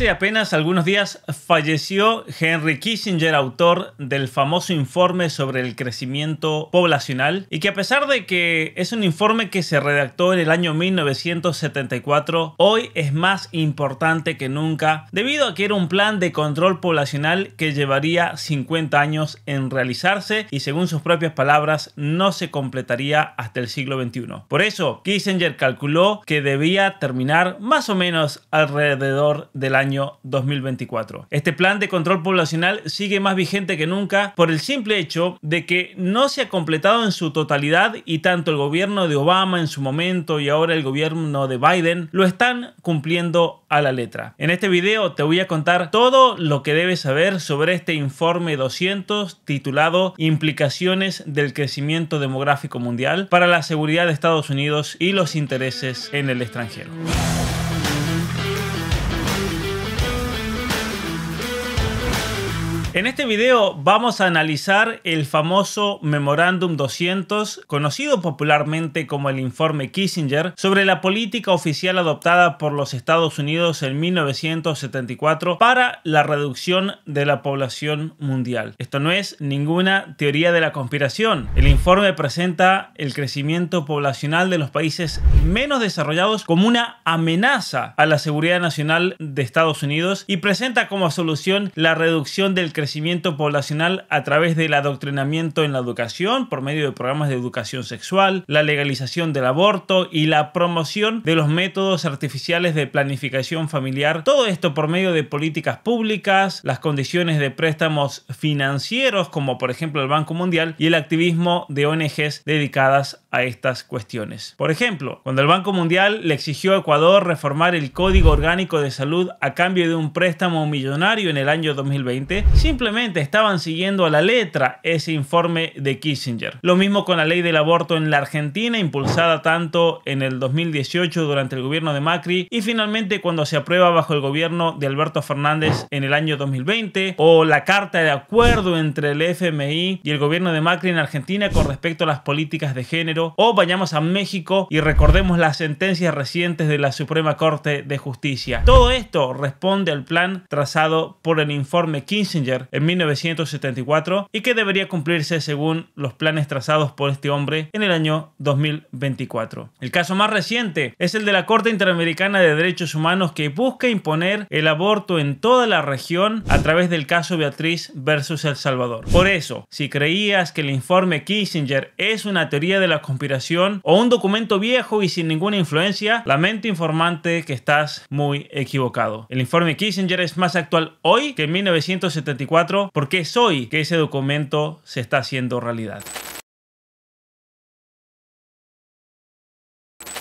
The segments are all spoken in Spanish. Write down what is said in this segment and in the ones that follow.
Hace apenas algunos días falleció Henry Kissinger, autor del famoso informe sobre el crecimiento poblacional, y que a pesar de que es un informe que se redactó en el año 1974, hoy es más importante que nunca, debido a que era un plan de control poblacional que llevaría 50 años en realizarse y según sus propias palabras no se completaría hasta el siglo XXI. Por eso, Kissinger calculó que debía terminar más o menos alrededor del año 2024. Este plan de control poblacional sigue más vigente que nunca por el simple hecho de que no se ha completado en su totalidad y tanto el gobierno de Obama en su momento y ahora el gobierno de Biden lo están cumpliendo a la letra. En este video te voy a contar todo lo que debes saber sobre este informe 200 titulado Implicaciones del crecimiento demográfico mundial para la seguridad de Estados Unidos y los intereses en el extranjero. En este video vamos a analizar el famoso Memorándum 200, conocido popularmente como el informe Kissinger, sobre la política oficial adoptada por los Estados Unidos en 1974 para la reducción de la población mundial. Esto no es ninguna teoría de la conspiración. El informe presenta el crecimiento poblacional de los países menos desarrollados como una amenaza a la seguridad nacional de Estados Unidos y presenta como solución la reducción del crecimiento crecimiento poblacional a través del adoctrinamiento en la educación por medio de programas de educación sexual, la legalización del aborto y la promoción de los métodos artificiales de planificación familiar. Todo esto por medio de políticas públicas, las condiciones de préstamos financieros como por ejemplo el Banco Mundial y el activismo de ONGs dedicadas a estas cuestiones. Por ejemplo, cuando el Banco Mundial le exigió a Ecuador reformar el Código Orgánico de Salud a cambio de un préstamo millonario en el año 2020, simplemente estaban siguiendo a la letra ese informe de Kissinger. Lo mismo con la ley del aborto en la Argentina, impulsada tanto en el 2018 durante el gobierno de Macri y finalmente cuando se aprueba bajo el gobierno de Alberto Fernández en el año 2020, o la carta de acuerdo entre el FMI y el gobierno de Macri en Argentina con respecto a las políticas de género, o vayamos a México y recordemos las sentencias recientes de la Suprema Corte de Justicia. Todo esto responde al plan trazado por el informe Kissinger en 1974 y que debería cumplirse según los planes trazados por este hombre en el año 2024. El caso más reciente es el de la Corte Interamericana de Derechos Humanos que busca imponer el aborto en toda la región a través del caso Beatriz versus El Salvador. Por eso, si creías que el informe Kissinger es una teoría de la conspiración o un documento viejo y sin ninguna influencia, lamento informante que estás muy equivocado. El informe Kissinger es más actual hoy que en 1974 porque es hoy que ese documento se está haciendo realidad.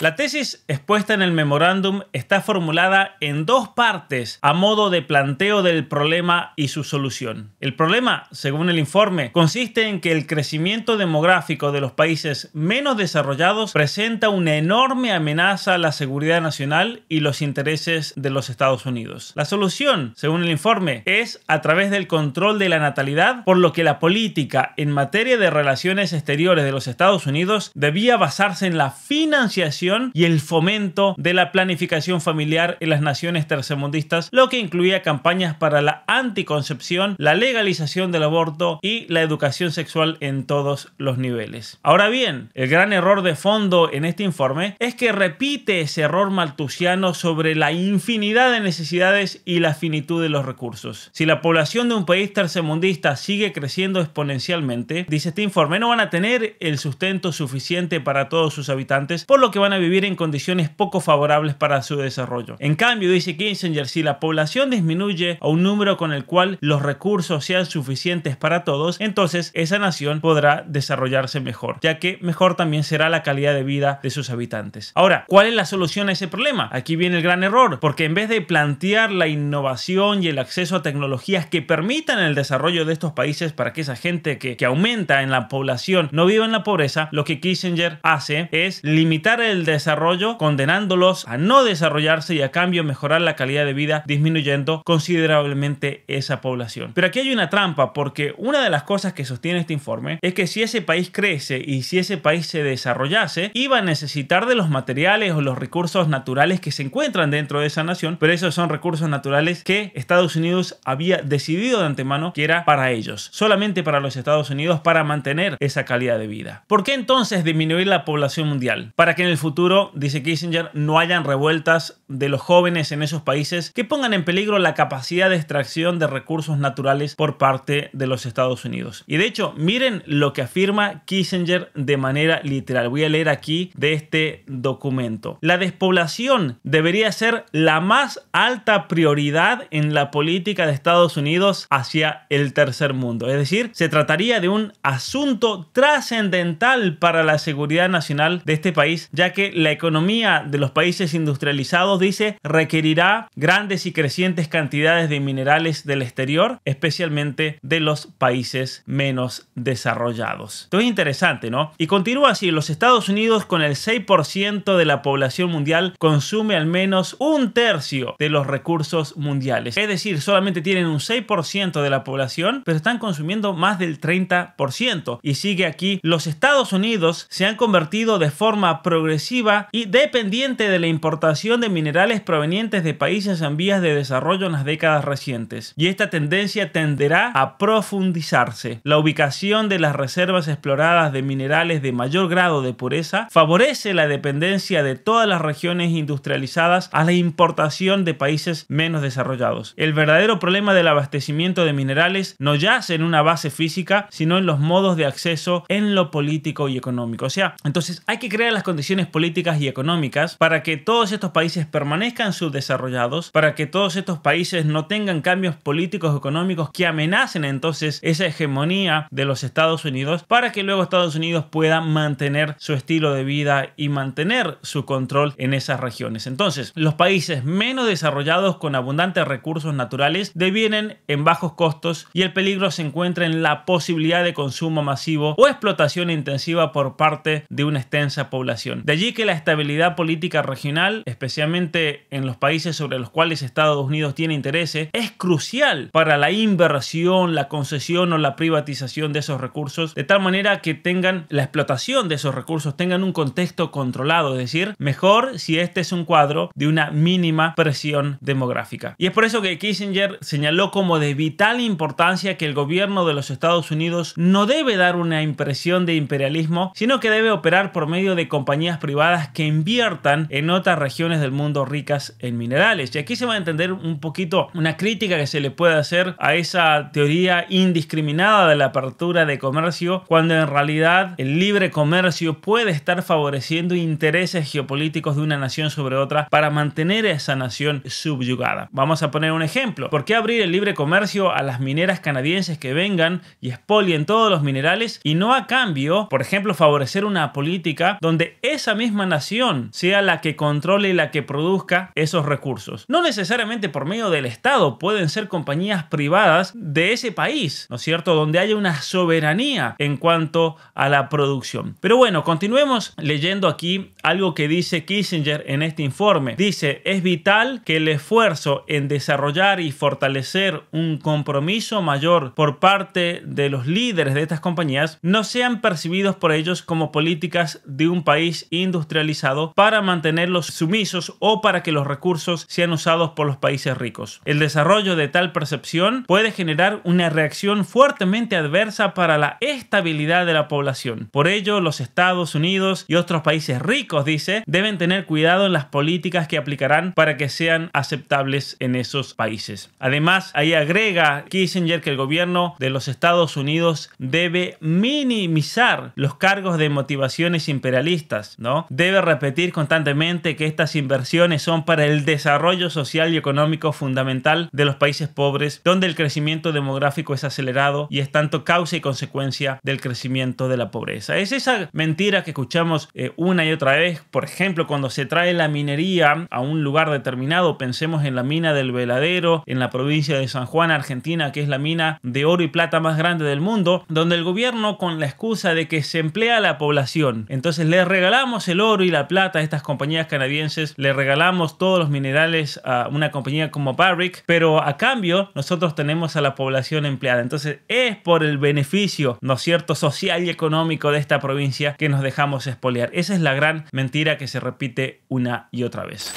La tesis expuesta en el memorándum está formulada en dos partes a modo de planteo del problema y su solución. El problema, según el informe, consiste en que el crecimiento demográfico de los países menos desarrollados presenta una enorme amenaza a la seguridad nacional y los intereses de los Estados Unidos. La solución, según el informe, es a través del control de la natalidad, por lo que la política en materia de relaciones exteriores de los Estados Unidos debía basarse en la financiación y el fomento de la planificación familiar en las naciones tercermundistas, lo que incluía campañas para la anticoncepción, la legalización del aborto y la educación sexual en todos los niveles. Ahora bien, el gran error de fondo en este informe es que repite ese error maltusiano sobre la infinidad de necesidades y la finitud de los recursos. Si la población de un país tercermundista sigue creciendo exponencialmente, dice este informe, no van a tener el sustento suficiente para todos sus habitantes, por lo que van a vivir en condiciones poco favorables para su desarrollo. En cambio, dice Kissinger, si la población disminuye a un número con el cual los recursos sean suficientes para todos, entonces esa nación podrá desarrollarse mejor, ya que mejor también será la calidad de vida de sus habitantes. Ahora, ¿cuál es la solución a ese problema? Aquí viene el gran error, porque en vez de plantear la innovación y el acceso a tecnologías que permitan el desarrollo de estos países para que esa gente que, que aumenta en la población no viva en la pobreza, lo que Kissinger hace es limitar el desarrollo, condenándolos a no desarrollarse y a cambio mejorar la calidad de vida, disminuyendo considerablemente esa población. Pero aquí hay una trampa, porque una de las cosas que sostiene este informe es que si ese país crece y si ese país se desarrollase, iba a necesitar de los materiales o los recursos naturales que se encuentran dentro de esa nación, pero esos son recursos naturales que Estados Unidos había decidido de antemano que era para ellos, solamente para los Estados Unidos, para mantener esa calidad de vida. ¿Por qué entonces disminuir la población mundial? Para que en el futuro dice Kissinger, no hayan revueltas de los jóvenes en esos países que pongan en peligro la capacidad de extracción de recursos naturales por parte de los Estados Unidos. Y de hecho, miren lo que afirma Kissinger de manera literal. Voy a leer aquí de este documento. La despoblación debería ser la más alta prioridad en la política de Estados Unidos hacia el tercer mundo. Es decir, se trataría de un asunto trascendental para la seguridad nacional de este país, ya que la economía de los países industrializados, dice, requerirá grandes y crecientes cantidades de minerales del exterior, especialmente de los países menos desarrollados. Esto es interesante, ¿no? Y continúa así, los Estados Unidos con el 6% de la población mundial consume al menos un tercio de los recursos mundiales. Es decir, solamente tienen un 6% de la población, pero están consumiendo más del 30%. Y sigue aquí, los Estados Unidos se han convertido de forma progresiva y dependiente de la importación de minerales provenientes de países en vías de desarrollo en las décadas recientes, y esta tendencia tenderá a profundizarse. La ubicación de las reservas exploradas de minerales de mayor grado de pureza favorece la dependencia de todas las regiones industrializadas a la importación de países menos desarrollados. El verdadero problema del abastecimiento de minerales no yace en una base física, sino en los modos de acceso en lo político y económico. O sea, entonces hay que crear las condiciones políticas políticas y económicas para que todos estos países permanezcan subdesarrollados, para que todos estos países no tengan cambios políticos económicos que amenacen entonces esa hegemonía de los Estados Unidos, para que luego Estados Unidos pueda mantener su estilo de vida y mantener su control en esas regiones. Entonces, los países menos desarrollados con abundantes recursos naturales devienen en bajos costos y el peligro se encuentra en la posibilidad de consumo masivo o explotación intensiva por parte de una extensa población. De allí que la estabilidad política regional, especialmente en los países sobre los cuales Estados Unidos tiene intereses, es crucial para la inversión, la concesión o la privatización de esos recursos, de tal manera que tengan la explotación de esos recursos, tengan un contexto controlado, es decir, mejor si este es un cuadro de una mínima presión demográfica. Y es por eso que Kissinger señaló como de vital importancia que el gobierno de los Estados Unidos no debe dar una impresión de imperialismo, sino que debe operar por medio de compañías privadas que inviertan en otras regiones del mundo ricas en minerales. Y aquí se va a entender un poquito una crítica que se le puede hacer a esa teoría indiscriminada de la apertura de comercio, cuando en realidad el libre comercio puede estar favoreciendo intereses geopolíticos de una nación sobre otra para mantener esa nación subyugada. Vamos a poner un ejemplo. ¿Por qué abrir el libre comercio a las mineras canadienses que vengan y expolien todos los minerales y no a cambio, por ejemplo, favorecer una política donde esa misma nación sea la que controle y la que produzca esos recursos. No necesariamente por medio del Estado, pueden ser compañías privadas de ese país, ¿no es cierto? Donde haya una soberanía en cuanto a la producción. Pero bueno, continuemos leyendo aquí algo que dice Kissinger en este informe. Dice, es vital que el esfuerzo en desarrollar y fortalecer un compromiso mayor por parte de los líderes de estas compañías no sean percibidos por ellos como políticas de un país industrializado para mantenerlos sumisos o para que los recursos sean usados por los países ricos. El desarrollo de tal percepción puede generar una reacción fuertemente adversa para la estabilidad de la población. Por ello, los Estados Unidos y otros países ricos dice, deben tener cuidado en las políticas que aplicarán para que sean aceptables en esos países. Además, ahí agrega Kissinger que el gobierno de los Estados Unidos debe minimizar los cargos de motivaciones imperialistas, ¿no? Debe repetir constantemente que estas inversiones son para el desarrollo social y económico fundamental de los países pobres, donde el crecimiento demográfico es acelerado y es tanto causa y consecuencia del crecimiento de la pobreza. Es esa mentira que escuchamos eh, una y otra vez es, por ejemplo, cuando se trae la minería a un lugar determinado, pensemos en la mina del Veladero, en la provincia de San Juan, Argentina, que es la mina de oro y plata más grande del mundo, donde el gobierno con la excusa de que se emplea a la población, entonces le regalamos el oro y la plata a estas compañías canadienses, le regalamos todos los minerales a una compañía como Barrick, pero a cambio nosotros tenemos a la población empleada. Entonces es por el beneficio, ¿no es cierto?, social y económico de esta provincia que nos dejamos espolear. Esa es la gran mentira que se repite una y otra vez.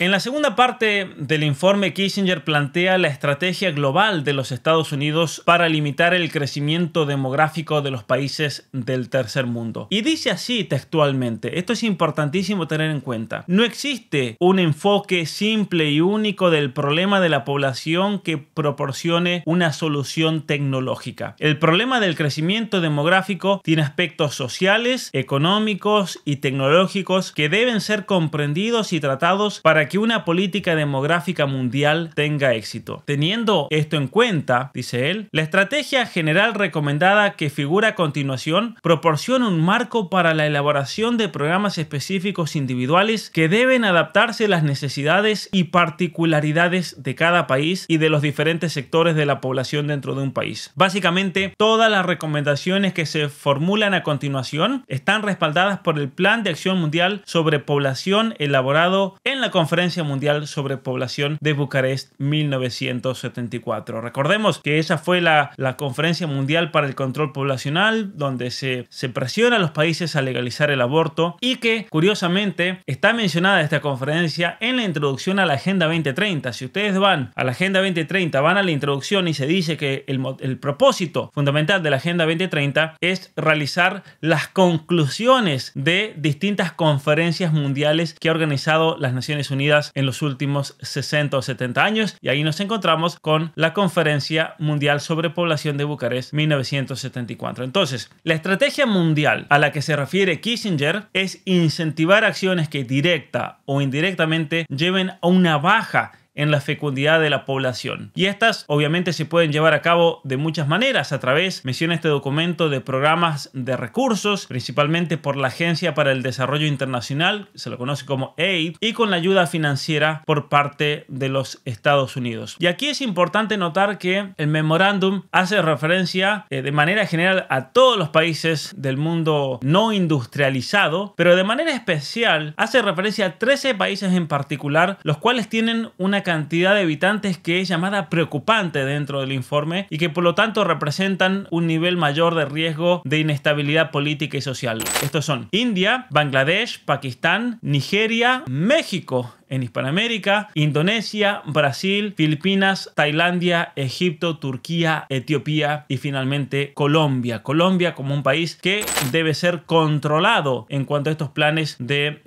En la segunda parte del informe, Kissinger plantea la estrategia global de los Estados Unidos para limitar el crecimiento demográfico de los países del tercer mundo. Y dice así textualmente, esto es importantísimo tener en cuenta, no existe un enfoque simple y único del problema de la población que proporcione una solución tecnológica. El problema del crecimiento demográfico tiene aspectos sociales, económicos y tecnológicos que deben ser comprendidos y tratados para que una política demográfica mundial tenga éxito. Teniendo esto en cuenta, dice él, la estrategia general recomendada que figura a continuación proporciona un marco para la elaboración de programas específicos individuales que deben adaptarse a las necesidades y particularidades de cada país y de los diferentes sectores de la población dentro de un país. Básicamente, todas las recomendaciones que se formulan a continuación están respaldadas por el Plan de Acción Mundial sobre Población elaborado en la conferencia Conferencia Mundial sobre Población de Bucarest 1974. Recordemos que esa fue la, Conferencia Mundial para el Control Poblacional, donde se, se presiona a los países a legalizar el aborto y que, curiosamente, está mencionada esta conferencia en la introducción a la Agenda 2030. Si ustedes van a la Agenda 2030, van a la introducción y se dice que el, el propósito fundamental de la Agenda 2030 es realizar las conclusiones de distintas conferencias mundiales que ha organizado las Naciones Unidas en los últimos 60 o 70 años y ahí nos encontramos con la Conferencia Mundial sobre Población de Bucarest 1974. Entonces, la estrategia mundial a la que se refiere Kissinger es incentivar acciones que directa o indirectamente lleven a una baja en la fecundidad de la población. Y estas obviamente se pueden llevar a cabo de muchas maneras a través, menciona este documento, de programas de recursos, principalmente por la Agencia para el Desarrollo Internacional, se lo conoce como AID, y con la ayuda financiera por parte de los Estados Unidos. Y aquí es importante notar que el memorándum hace referencia eh, de manera general a todos los países del mundo no industrializado, pero de manera especial hace referencia a 13 países en particular, los cuales tienen una cantidad de habitantes que es llamada preocupante dentro del informe y que por lo tanto representan un nivel mayor de riesgo de inestabilidad política y social. Estos son India, Bangladesh, Pakistán, Nigeria, México, en Hispanoamérica, Indonesia, Brasil, Filipinas, Tailandia, Egipto, Turquía, Etiopía y finalmente Colombia. Colombia como un país que debe ser controlado en cuanto a estos planes de,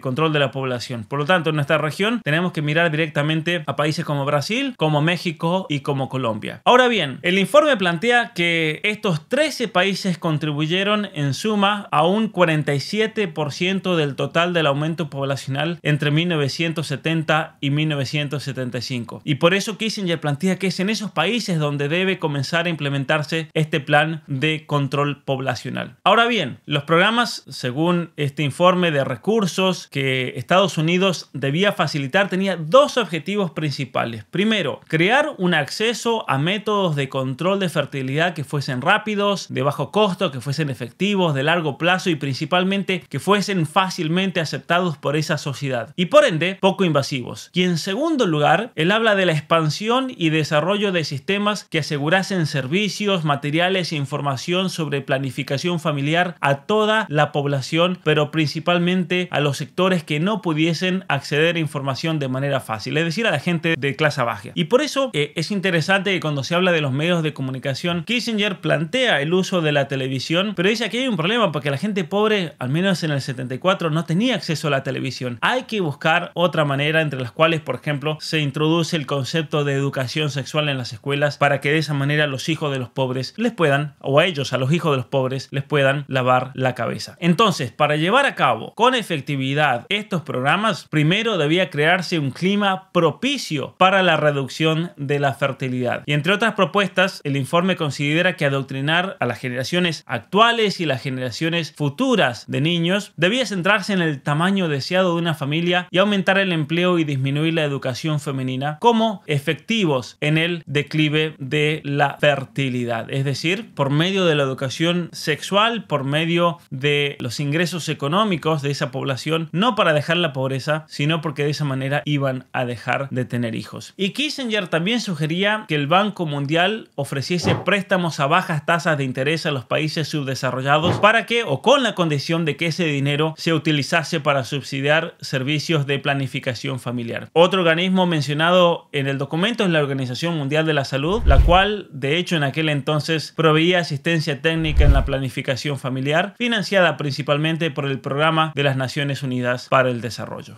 control de la población. Por lo tanto, en nuestra región tenemos que mirar directamente a países como Brasil, como México y como Colombia. Ahora bien, el informe plantea que estos 13 países contribuyeron en suma a un 47% del total del aumento poblacional entre 1900 1970 y 1975. Y por eso Kissinger plantea que es en esos países donde debe comenzar a implementarse este plan de control poblacional. Ahora bien, los programas, según este informe de recursos que Estados Unidos debía facilitar, tenía dos objetivos principales. Primero, crear un acceso a métodos de control de fertilidad que fuesen rápidos, de bajo costo, que fuesen efectivos, de largo plazo y principalmente que fuesen fácilmente aceptados por esa sociedad. Y por ende, poco invasivos. Y en segundo lugar, él habla de la expansión y desarrollo de sistemas que asegurasen servicios, materiales e información sobre planificación familiar a toda la población, pero principalmente a los sectores que no pudiesen acceder a información de manera fácil, es decir, a la gente de clase baja. Y por eso eh, es interesante que cuando se habla de los medios de comunicación, Kissinger plantea el uso de la televisión, pero dice que hay un problema porque la gente pobre, al menos en el 74, no tenía acceso a la televisión. Hay que buscar otra manera, entre las cuales, por ejemplo, se introduce el concepto de educación sexual en las escuelas para que de esa manera los hijos de los pobres les puedan, o a ellos, a los hijos de los pobres, les puedan lavar la cabeza. Entonces, para llevar a cabo con efectividad estos programas, primero debía crearse un clima propicio para la reducción de la fertilidad. Y entre otras propuestas, el informe considera que adoctrinar a las generaciones actuales y las generaciones futuras de niños debía centrarse en el tamaño deseado de una familia y aumentar el empleo y disminuir la educación femenina como efectivos en el declive de la fertilidad. Es decir, por medio de la educación sexual, por medio de los ingresos económicos de esa población, no para dejar la pobreza, sino porque de esa manera iban a dejar de tener hijos. Y Kissinger también sugería que el Banco Mundial ofreciese préstamos a bajas tasas de interés a los países subdesarrollados para que, o con la condición de que ese dinero se utilizase para subsidiar servicios de plantación planificación familiar. Otro organismo mencionado en el documento es la Organización Mundial de la Salud, la cual de hecho en aquel entonces proveía asistencia técnica en la planificación familiar, financiada principalmente por el Programa de las Naciones Unidas para el Desarrollo.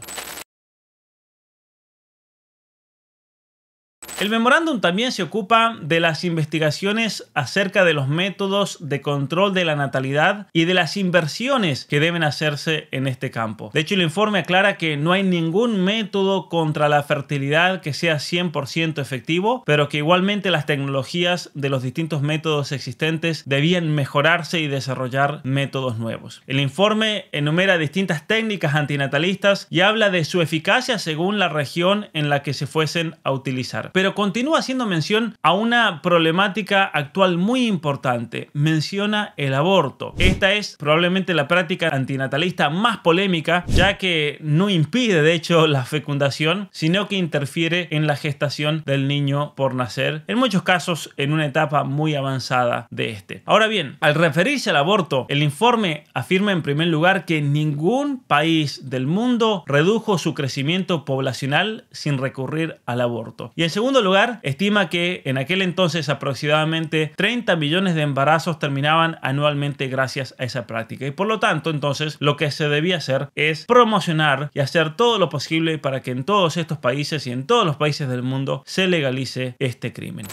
El memorándum también se ocupa de las investigaciones acerca de los métodos de control de la natalidad y de las inversiones que deben hacerse en este campo. De hecho, el informe aclara que no hay ningún método contra la fertilidad que sea 100% efectivo, pero que igualmente las tecnologías de los distintos métodos existentes debían mejorarse y desarrollar métodos nuevos. El informe enumera distintas técnicas antinatalistas y habla de su eficacia según la región en la que se fuesen a utilizar pero continúa haciendo mención a una problemática actual muy importante. Menciona el aborto. Esta es probablemente la práctica antinatalista más polémica, ya que no impide de hecho la fecundación, sino que interfiere en la gestación del niño por nacer, en muchos casos en una etapa muy avanzada de este. Ahora bien, al referirse al aborto, el informe afirma en primer lugar que ningún país del mundo redujo su crecimiento poblacional sin recurrir al aborto. Y en segundo lugar, estima que en aquel entonces aproximadamente 30 millones de embarazos terminaban anualmente gracias a esa práctica. Y por lo tanto, entonces, lo que se debía hacer es promocionar y hacer todo lo posible para que en todos estos países y en todos los países del mundo se legalice este crimen.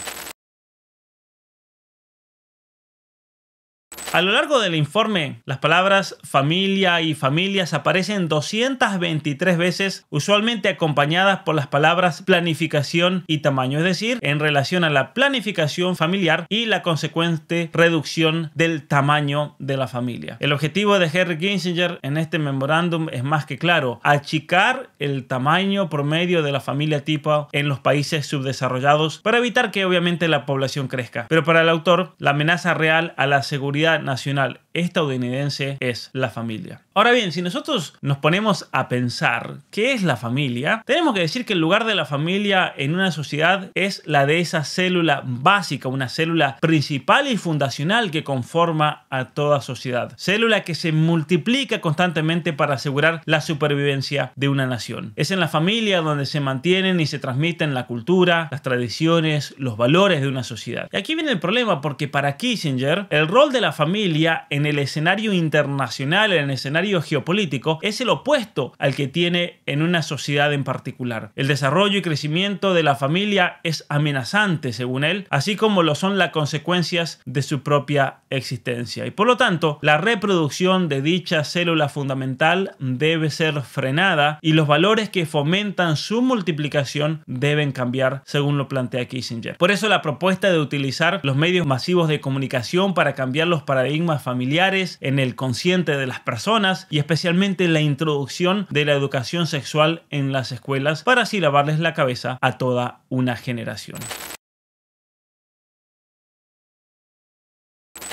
A lo largo del informe, las palabras familia y familias aparecen 223 veces, usualmente acompañadas por las palabras planificación y tamaño, es decir, en relación a la planificación familiar y la consecuente reducción del tamaño de la familia. El objetivo de Henry Kissinger en este memorándum es más que claro, achicar el tamaño promedio de la familia tipo en los países subdesarrollados para evitar que obviamente la población crezca. Pero para el autor, la amenaza real a la seguridad nacional estadounidense es la familia. Ahora bien, si nosotros nos ponemos a pensar qué es la familia, tenemos que decir que el lugar de la familia en una sociedad es la de esa célula básica, una célula principal y fundacional que conforma a toda sociedad. Célula que se multiplica constantemente para asegurar la supervivencia de una nación. Es en la familia donde se mantienen y se transmiten la cultura, las tradiciones, los valores de una sociedad. Y aquí viene el problema porque para Kissinger el rol de la familia en el escenario internacional, en el escenario geopolítico, es el opuesto al que tiene en una sociedad en particular. El desarrollo y crecimiento de la familia es amenazante, según él, así como lo son las consecuencias de su propia existencia. Y por lo tanto, la reproducción de dicha célula fundamental debe ser frenada y los valores que fomentan su multiplicación deben cambiar, según lo plantea Kissinger. Por eso la propuesta de utilizar los medios masivos de comunicación para cambiar los paradigmas paradigmas familiares, en el consciente de las personas y especialmente en la introducción de la educación sexual en las escuelas para así lavarles la cabeza a toda una generación.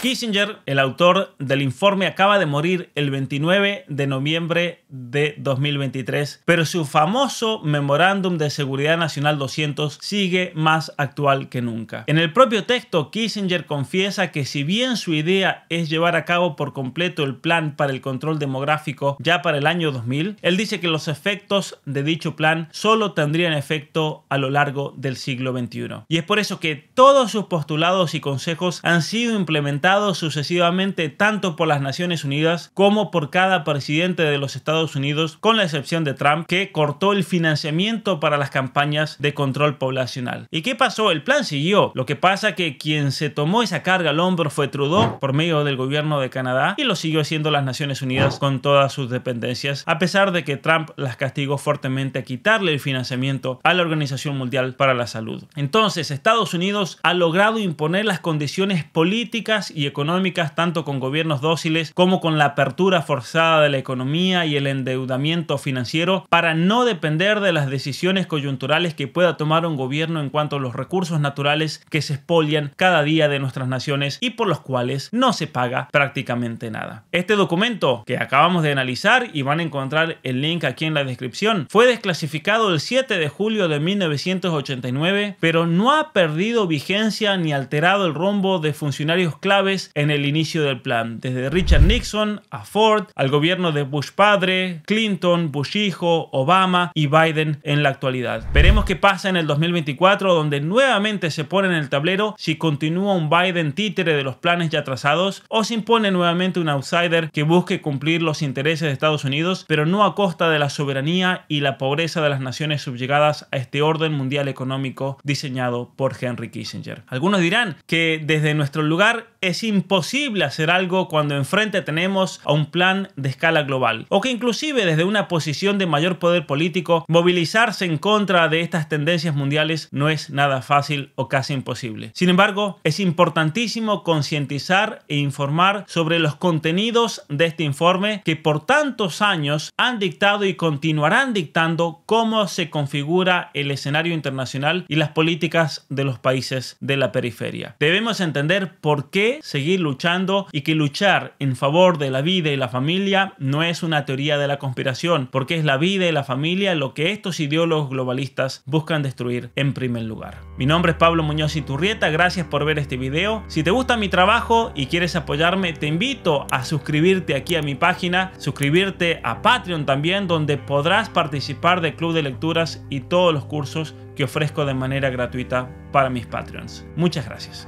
Kissinger, el autor del informe, acaba de morir el 29 de noviembre de 2023, pero su famoso memorándum de Seguridad Nacional 200 sigue más actual que nunca. En el propio texto, Kissinger confiesa que si bien su idea es llevar a cabo por completo el plan para el control demográfico ya para el año 2000, él dice que los efectos de dicho plan solo tendrían efecto a lo largo del siglo XXI. Y es por eso que todos sus postulados y consejos han sido implementados sucesivamente tanto por las Naciones Unidas como por cada presidente de los Estados Unidos, con la excepción de Trump, que cortó el financiamiento para las campañas de control poblacional. ¿Y qué pasó? El plan siguió. Lo que pasa que quien se tomó esa carga al hombro fue Trudeau por medio del gobierno de Canadá y lo siguió haciendo las Naciones Unidas con todas sus dependencias, a pesar de que Trump las castigó fuertemente a quitarle el financiamiento a la Organización Mundial para la Salud. Entonces, Estados Unidos ha logrado imponer las condiciones políticas y económicas, tanto con gobiernos dóciles como con la apertura forzada de la economía y el endeudamiento financiero, para no depender de las decisiones coyunturales que pueda tomar un gobierno en cuanto a los recursos naturales que se expolian cada día de nuestras naciones y por los cuales no se paga prácticamente nada. Este documento que acabamos de analizar y van a encontrar el link aquí en la descripción fue desclasificado el 7 de julio de 1989, pero no ha perdido vigencia ni alterado el rumbo de funcionarios clave en el inicio del plan, desde Richard Nixon a Ford, al gobierno de Bush padre, Clinton, Bush hijo, Obama y Biden en la actualidad. Veremos qué pasa en el 2024, donde nuevamente se pone en el tablero si continúa un Biden títere de los planes ya trazados o se impone nuevamente un outsider que busque cumplir los intereses de Estados Unidos, pero no a costa de la soberanía y la pobreza de las naciones subyugadas a este orden mundial económico diseñado por Henry Kissinger. Algunos dirán que desde nuestro lugar es imposible hacer algo cuando enfrente tenemos a un plan de escala global. O que inclusive desde una posición de mayor poder político, movilizarse en contra de estas tendencias mundiales no es nada fácil o casi imposible. Sin embargo, es importantísimo concientizar e informar sobre los contenidos de este informe que por tantos años han dictado y continuarán dictando cómo se configura el escenario internacional y las políticas de los países de la periferia. Debemos entender por qué seguir luchando y que luchar en favor de la vida y la familia no es una teoría de la conspiración, porque es la vida y la familia lo que estos ideólogos globalistas buscan destruir en primer lugar. Mi nombre es Pablo Muñoz y Turrieta, gracias por ver este video. Si te gusta mi trabajo y quieres apoyarme, te invito a suscribirte aquí a mi página, suscribirte a Patreon también, donde podrás participar del club de lecturas y todos los cursos que ofrezco de manera gratuita para mis Patreons. Muchas gracias.